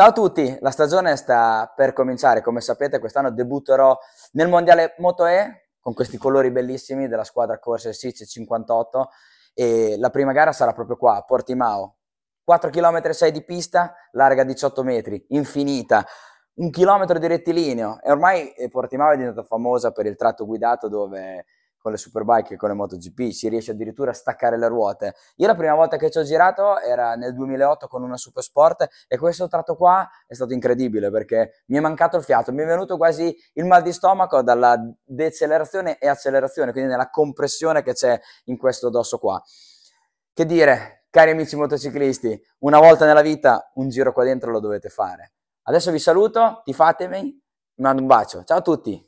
Ciao a tutti, la stagione sta per cominciare, come sapete quest'anno debutterò nel Mondiale Moto E con questi colori bellissimi della squadra Corse Sic 58 e la prima gara sarà proprio qua a Portimao. 4 km 6 di pista, larga 18 metri, infinita, un chilometro di rettilineo e ormai eh, Portimao è diventata famosa per il tratto guidato dove con le Superbike e con le MotoGP, si riesce addirittura a staccare le ruote. Io la prima volta che ci ho girato era nel 2008 con una Supersport e questo tratto qua è stato incredibile perché mi è mancato il fiato, mi è venuto quasi il mal di stomaco dalla decelerazione e accelerazione, quindi nella compressione che c'è in questo dosso qua. Che dire, cari amici motociclisti, una volta nella vita un giro qua dentro lo dovete fare. Adesso vi saluto, ti fatemi, vi mando un bacio. Ciao a tutti!